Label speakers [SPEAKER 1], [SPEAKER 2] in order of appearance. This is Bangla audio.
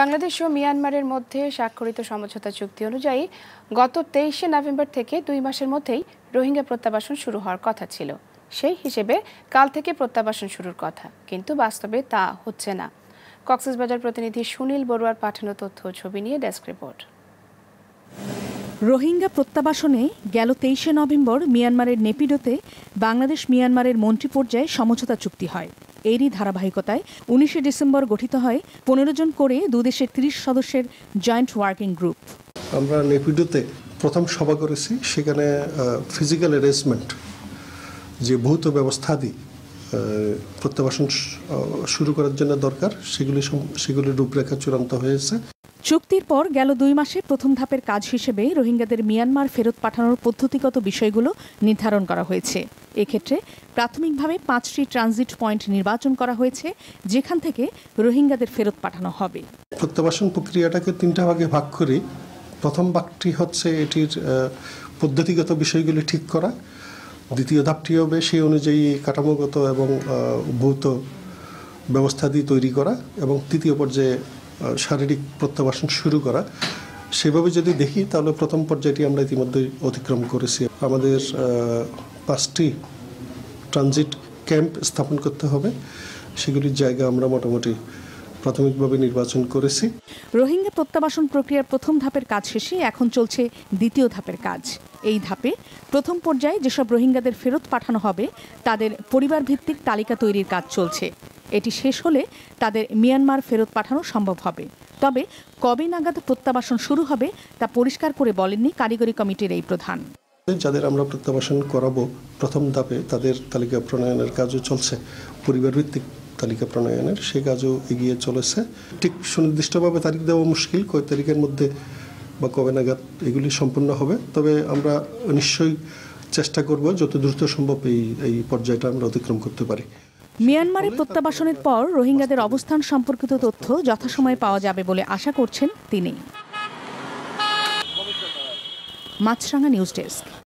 [SPEAKER 1] বাংলাদেশ ও মিয়ানমারের মধ্যে স্বাক্ষরিত সমঝোতা চুক্তি অনুযায়ী গত তেইশে নভেম্বর থেকে দুই মাসের মধ্যেই রোহিঙ্গা প্রত্যাবাসন শুরু হওয়ার কথা ছিল সেই হিসেবে কাল থেকে প্রত্যাবাসন শুরুর কথা কিন্তু বাস্তবে তা হচ্ছে না কক্সবাজার প্রতিনিধি সুনীল বড়ুয়ার পাঠানো তথ্য ছবি নিয়ে ডেস্ক রিপোর্ট
[SPEAKER 2] রোহিঙ্গা প্রত্যাবাসনে গেল তেইশে নভেম্বর মিয়ানমারের নেপিডোতে বাংলাদেশ মিয়ানমারের মন্ত্রী পর্যায়ে সমঝোতা চুক্তি হয় এরই ধারাবাহিকতায় উনিশে ডিসেম্বর গঠিত হয় পনেরো জন করে দুদেশের তিরিশ সদস্যের জয়েন্ট ওয়ার্কিং গ্রুপ
[SPEAKER 3] আমরা নেপিডোতে প্রথম সভা করেছি সেখানে ফিজিক্যাল অ্যারেঞ্জমেন্ট যে ভৌত ব্যবস্থা দিই প্রত্যাবাসন শুরু করার জন্য দরকার সেগুলি সেগুলির রূপরেখা চূড়ান্ত হয়েছে
[SPEAKER 2] চুক্তির পর গেল দুই মাসে প্রথম ধাপের কাজ হিসেবে রোহিঙ্গাদের মিয়ানমার ফেরত পাঠানোর পদ্ধতিগত বিষয়গুলো নির্ধারণ করা হয়েছে এক্ষেত্রে প্রাথমিকভাবে পাঁচটি ট্রানজিট পয়েন্ট নির্বাচন করা হয়েছে যেখান থেকে রোহিঙ্গাদের ফেরত পাঠানো হবে
[SPEAKER 3] প্রত্যাবাসন প্রক্রিয়াটাকে তিনটা ভাগে ভাগ করে প্রথম ভাগটি হচ্ছে এটির পদ্ধতিগত বিষয়গুলি ঠিক করা দ্বিতীয় ধাপটি হবে সেই অনুযায়ী কাঠামোগত এবং ভৌত ব্যবস্থাদি তৈরি করা এবং তৃতীয় পর্যায়ে শারীরিক প্রত্যাবাসন শুরু করা সেভাবে যদি দেখি তাহলে প্রথম পর্যায়টি আমরা ইতিমধ্যে অতিক্রম করেছি আমাদের পাঁচটি ট্রানজিট ক্যাম্প স্থাপন করতে হবে সেগুলির জায়গা আমরা মোটামুটি প্রাথমিকভাবে নির্বাচন করেছি
[SPEAKER 2] রোহিঙ্গা প্রত্যাবাসন প্রক্রিয়ার প্রথম ধাপের কাজ শেষে এখন চলছে দ্বিতীয় ধাপের কাজ এই ধাপে প্রথম পর্যায়ে যেসব রোহিঙ্গাদের ফেরত পাঠানো হবে তাদের পরিবার ভিত্তিক তালিকা তৈরির কাজ চলছে এটি শেষ হলে তাদের মিয়ানমার ফেরত পাঠানো সম্ভব হবে তবে কবে নাগাদ প্রত্যাবাসন শুরু হবে তা পরিষ্কার করে বলেননি কারিগরি কমিটির এই
[SPEAKER 3] প্রধান যাদের আমরা প্রত্যাবাসন করাবো প্রথম ধাপে তাদের তালিকা প্রণয়নের কাজও চলছে পরিবার ভিত্তিক তালিকা প্রণয়নের সে কাজও এগিয়ে চলেছে ঠিক সুনির্দিষ্টভাবে তারিখ দেওয়া মুশকিল কয় তারিখের মধ্যে বা কবে নাগাদ এগুলি সম্পূর্ণ হবে তবে আমরা নিশ্চয়ই চেষ্টা করব যত দ্রুত সম্ভব এই এই পর্যায়টা আমরা অতিক্রম করতে পারি
[SPEAKER 2] মিয়ানমারে প্রত্যাবাসনের পর রোহিঙ্গাদের অবস্থান সম্পর্কিত তথ্য যথাসময়ে পাওয়া যাবে বলে আশা করছেন তিনি মাছরাঙা নিউজ ডেস্ক